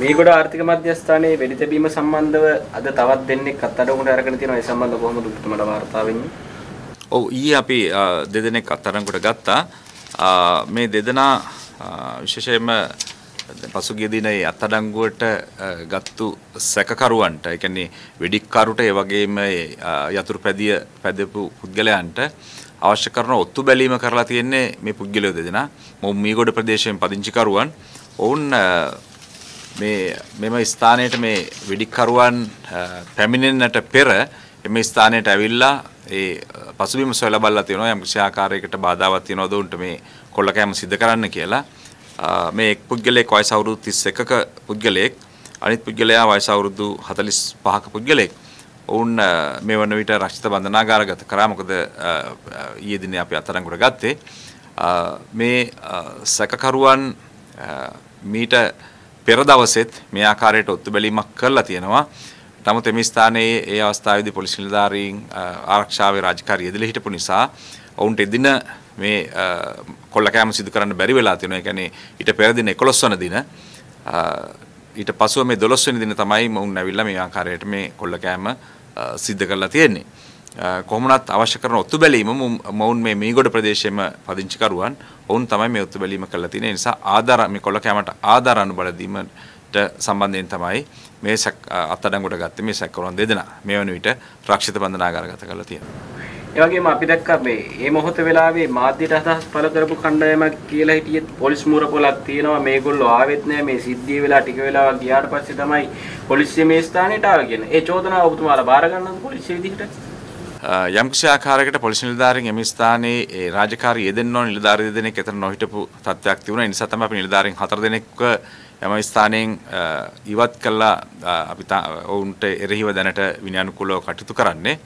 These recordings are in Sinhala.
මේගොඩ ආර්ථික මධ්‍යස්ථානයේ වෙඩි තැබීම සම්බන්ධව අද තවත් දෙන්නේ කතරගුණ අරගෙන තියෙනවා ඒ සම්බන්ධව කොහොමද උතුමට වාර්තා වෙන්නේ? ඔව් ඊයේ අපි දෙදෙනෙක් අත්අඩංගුවට ගත්තා. මේ දෙදෙනා විශේෂයෙන්ම පසුගිය දිනේ අත්අඩංගුවට ගත්තු සැකකරුවන්ට, ඒ කියන්නේ වෙඩික්කරුට ඒ වගේම යතුරු පැදිය පැදපු පුද්ගලයන්ට අවශ්‍ය කරන ඔත්තු බැලීම කරලා තියෙන්නේ මේ පුද්ගලයෝ දෙදෙනා. මොම් මීගොඩ ප්‍රදේශයෙන් පදිංචිකරුවන්. ඔවුන් මේ මෙම ස්ථානයට මේ වෙඩික්කරුවන් පැමිණෙන්නට පෙර එම ස්ථානයට ඇවිල්ලා ඒ පසුබිම සොයලා බලලා තියෙනවා යම් කිසි ආකාරයකට බාධාවක් තියෙනවද උන්ට මේ කොල්ලකෑම සිද්ධ කරන්න කියලා මේ එක් පුද්ගලයෙක් වයස අවුරුදු 31ක පුද්ගලයෙක් අනිත් පුද්ගලයා වයස අවුරුදු 45ක පුද්ගලයෙක් ඔවුන් මේ වන විට රක්ෂිත බන්ධනාගාරගත කරා මොකද ඊයේ දිනේ අපි අත්අඩංගුවට ගත්තේ මේ සැකකරුවන් මීට පෙර දවසෙත් මේ ආකාරයට ඔත්තු බැලීමක් කරලා තියෙනවා. නමුත් එම ස්ථානයේ ඒ අවස්ථාවේදී පොලිස් නිලධාරීන් ආරක්ෂාවේ රාජකාරිය ඉදිරිය හිටපු නිසා ඔවුන්ට එදින මේ කොල්ලකෑම සිදු කරන්න බැරි වෙලා තියෙනවා. ඒ කියන්නේ ඊට පෙර දින 11 වන දින ඊට පසුව මේ 12 වෙනි දින තමයි මොවුන් ඇවිල්ලා මේ ආකාරයට මේ කොල්ලකෑම සිද්ධ කරලා තියෙන්නේ. කොහොමනත් අවශ්‍ය කරන ඔත්තු බැලීම මොවුන් මේ මීගොඩ ප්‍රදේශයේම පදිංචිකරුවන් ඔවුන් තමයි මේ ඔත්තු බැලීම කරලා තියෙන්නේ. නිසා ආධාර මේ කොල්ල කැමට ආධාර අනුබල දීමට සම්බන්ධයෙන් තමයි මේ අත්අඩංගුවට ගත්තේ මේ සැකකරුවන් දෙදෙනා. මේ වන විට රක්ෂිත බන්ධනාගාරගත කරලා තියෙනවා. ඒ වගේම අපි දැක්කා මේ මේ මොහොත වෙලාවේ මාධ්‍යට අදහස් පළ කරපු කණ්ඩායමක් කියලා හිටියෙත් පොලිස් මුර පොලක් තියෙනවා. මේගොල්ලෝ ආවෙත් නෑ මේ සිද්ධිය වෙලා ටික වෙලාවක් ගියාට පස්සේ තමයි පොලිසිය මේ ස්ථානෙට ආවේ කියන්නේ. ඒ චෝදනාව ඔබතුමාලා බාර ගන්නවද පොලිසිය විදිහට? යම්කිසි ආකාරයකට පොලිසි නිලධාරීන් එම ස්ථානයේ රාජකාරී යෙදෙන්න ඕන නිලධාරී දෙදෙනෙක් එතන නොහිටපු තත්ත්වයක් තිබුණා. ඒ නිසා තමයි අපි නිලධාරීන් හතර දෙනෙක්ව යම ස්ථානයෙන් ඉවත් කළා අපි ඔවුන්ට එරෙහිව දැනට විනයානුකූලව කටයුතු කරන්නේ.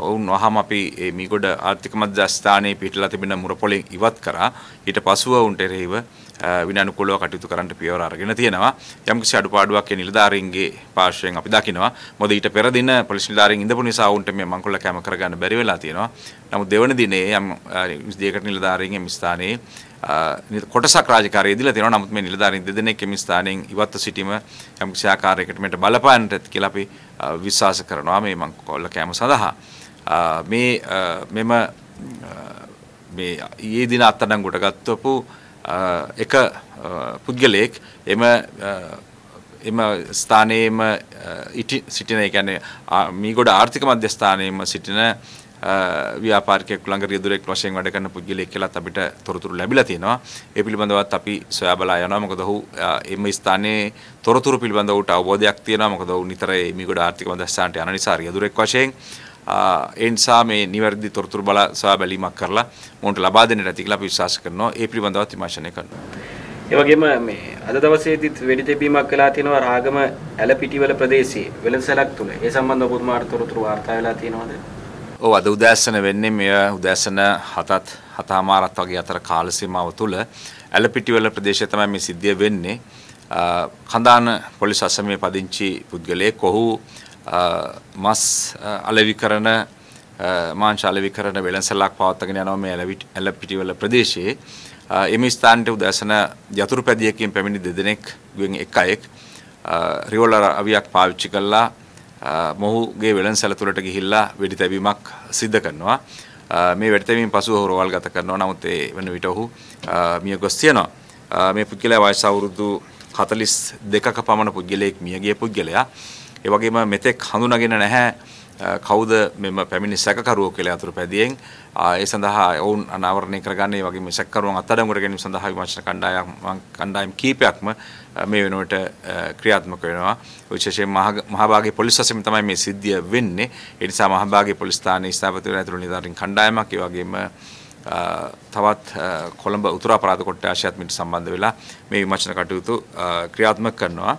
ඔවුන් වහම අපි මේ ගොඩ ආර්ථික මධ්‍යස්ථානයේ පිටලා තිබෙන මුරපොලෙන් ඉවත් කරා. ඊට පසුව ඔවුන්ට එරෙහිව විනනුකූලව කටයුතු කරන්න පියවර අරගෙන තියෙනවා. යම්කිසි අඩුපාඩුවක් ඒ නිලධාරීන්ගේ පාර්ශවයෙන් අපි දකිනවා. මොකද ඊට පෙර දින පොලිස් නිලධාරීන් ඉඳපු නිසා වුන්ට මේ මංකොල්ල කැම කරගන්න බැරි වෙලා තියෙනවා. නමුත් දෙවන දිනේ යම් 22කට නිලධාරීන්ගේ මේ ස්ථානයේ කොටසක් රාජකාරිය දිලා තියෙනවා. නමුත් මේ නිලධාරීන් දෙදෙනෙක් මේ ස්ථානයෙන් ඉවත්ව සිටීම යම්කිසි ආකාරයකට මෙට බලපෑන්නට කියලා අපි විශ්වාස කරනවා මේ මංකොල්ල කැම සඳහා. මේ මෙම මේ ඊයේ දින අත්අඩංගුවට ගත්වපු එක පුද්ගලයෙක් එම එම ස්ථානයේම සිටින ඒ කියන්නේ මීගොඩ ආර්ථික මධ්‍යස්ථානයේම සිටින ව්‍යාපාරිකයෙක් ළඟ රියදුරෙක් වශයෙන් වැඩ කරන පුද්ගලයෙක් කියලාත් අපිට තොරතුරු ලැබිලා තියෙනවා. ඒ පිළිබඳවත් අපි සොයා බලා යනවා. මොකද ඔහු එම ස්ථානයේ තොරතුරු පිළිබඳව උට අවබෝධයක් තියෙනවා. මොකද ඔහු නිතර මේ මීගොඩ ආර්ථික මධ්‍යස්ථානට යන නිසා රියදුරෙක් වශයෙන් ඒ නිසා මේ නිවැරදි තොරතුරු බලා සොයා බැලීමක් කරලා මොන්ට ලබා දෙන්නට ඇති කියලා අපි විශ්වාස කරනවා. ඒ පිළිබඳව විමර්ශනය කරනවා. ඒ වගේම මේ අද දවසේදීත් වෙඩි තැබීමක් කළා තියෙනවා රාගම ඇලපිටිවල ප්‍රදේශයේ වෙළඳසැලක් තුල. ඒ සම්බන්ධව ඔබතුමාට තොරතුරු වාර්තා වෙලා තියෙනවද? ඔව් අද උදෑසන වෙන්නේ මෙය උදෑසන 7ත් 7:00 මාරත් වගේ අතර කාල සීමාව තුල ඇලපිටිවල ප්‍රදේශය තමයි මේ සිද්ධිය වෙන්නේ. කඳාන පොලිස් අසමේ පදිංචි පුද්ගලයෙක් ඔහු මස් අලෙවි කරන මාංශ අලෙවි කරන වෙළඳසැලක් පවත්වාගෙන යනවා මේ ඇලපිටිවල ප්‍රදේශයේ එම ස්ථානට උදෑසන යතුරු පැදියකින් පැමිණි දෙදෙනෙක් ගෙන් එක අයෙක් රිවෝලර් අවියක් පාවිච්චි කළා මොහුගේ වෙළඳසැල තුලට ගිහිල්ලා වෙඩි තැබීමක් සිද්ධ කරනවා මේ වෙඩි තැබීම පසුව ඔහු රෝවල් ගත කරනවා නමුත් ඒ වෙන විට ඔහු මියගොස් තියෙනවා මේ පුද්ගලයා වයස අවුරුදු 42ක පමණ පුද්ගලයෙක් මියගිය පුද්ගලයා. ඒ වගේම මෙතෙක් හඳුනාගෙන නැහැ කවුද මෙම පැමිණි සැකකරුවෝ කියලා අතුරුපැදියෙන් ඒ සඳහා ඔවුන් අනාවරණය කරගන්නේ වගේ මේ සැකකරුවන් අත්අඩංගුවට ගැනීම සඳහා විමර්ශන කණ්ඩායම් කණ්ඩායම් කීපයක්ම මේ වෙනුවට ක්‍රියාත්මක වෙනවා විශේෂයෙන් මහභාගයේ පොලිස් අසමින් තමයි මේ සිද්ධිය වෙන්නේ ඒ නිසා මහභාගයේ පොලිස් ස්ථානයේ ස්ථාපිත වෙන ඇතුළු නිලධාරීන් කණ්ඩායමක් ඒ වගේම තවත් කොළඹ උතුර අපරාධ කොට්ටාශයත් මිට සම්බන්ධ වෙලා මේ විමර්ශන කටයුතු ක්‍රියාත්මක කරනවා.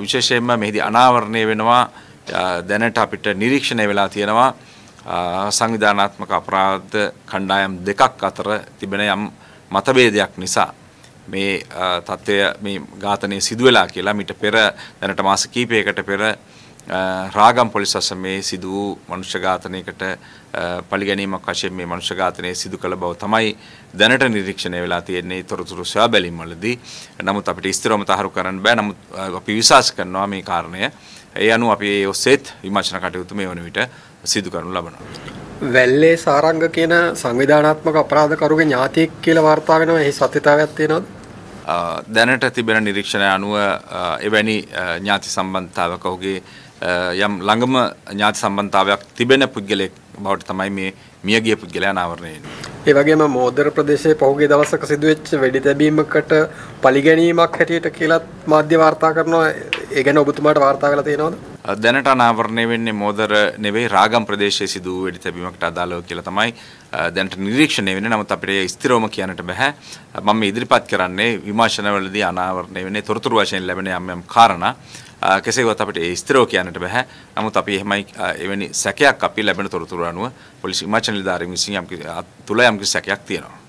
විශේෂයෙන්ම මෙහිදී අනාවරණය වෙනවා දැනට අපිට නිරීක්ෂණය වෙලා තියෙනවා සංවිධානාත්මක අපරාධ කණ්ඩායම් දෙකක් අතර තිබෙන යම් මතභේදයක් නිසා මේ තත්ත්වය මේ ඝාතනය සිදුවෙලා කියලා මිට පෙර දැනට මාස කීපයකට පෙර රාගම් පොලිස් අසමේ සිදු වූ මනුෂ්‍යඝාතනයකට පරිගැනීමක් වශයෙන් මේ මනුෂ්‍යඝාතනය සිදු කළ බව තමයි දැනට නිරීක්ෂණය වෙලා තියෙන්නේ තොරතුරු සොයා බැලීම් වලදී. නමුත් අපිට ස්ථිරවම තහවුරු කරන්න බෑ. නමුත් අපි විශ්වාස කරනවා මේ කාරණය. ඒ අනුව අපි ඒ ඔස්සේත් විමර්ශන කටයුතු මේ වන විට සිදු කරනු ලබනවා. වැල්ලේ සාරංග කියන සංවිධානාත්මක අපරාධකරුගේ ඥාතියෙක් කියලා වාර්තා වෙනවා. එහි සත්‍යතාවයක් තියෙනවද? දැනට තිබෙන නිරීක්ෂණය අනුව එවැනි ඥාති සම්බන්ධතාවක ඔහුගේ යම් ළඟම ඥාති සම්බන්ධතාවයක් තිබෙන පුද්ගලයෙක් බවට තමයි මේ මියගිය පුද්ගලයා අනාවරණය ඒ වගේම මෝදර ප්‍රදේශයේ පහුගිය දවසක සිදුවෙච්ච වෙඩි තැබීමකට පරිගැනීමක් හැටියට කියලාත් මාධ්‍ය වාර්තා කරනවා ඒ ගැන ඔබතුමාට වාර්තා කරලා තියෙනවද? දැනට අනාවරණය වෙන්නේ මෝදර නෙවෙයි රාගම් ප්‍රදේශයේ සිදු වූ වෙඩි තැබීමකට අදාළව කියලා තමයි දැනට නිරීක්ෂණය වෙන්නේ. නමුත් අපිට ස්ථිරවම කියන්නට බෑ. මම ඉදිරිපත් කරන්නේ විමර්ශනවලදී අනාවරණය වෙන්නේ තොරතුරු වශයෙන් ලැබෙන යම් යම් කාරණා කෙසේ වත් අපිට ඒ ස්ථිරව කියන්නට බෑ. නමුත් අපි එහෙමයි එවැනි සැකයක් අපි ලැබෙන තොරතුරු අනුව පොලිස් විමර්ශන නිලධාරීන් විසින් යම් තුල යම් සැකයක් තියෙනවා.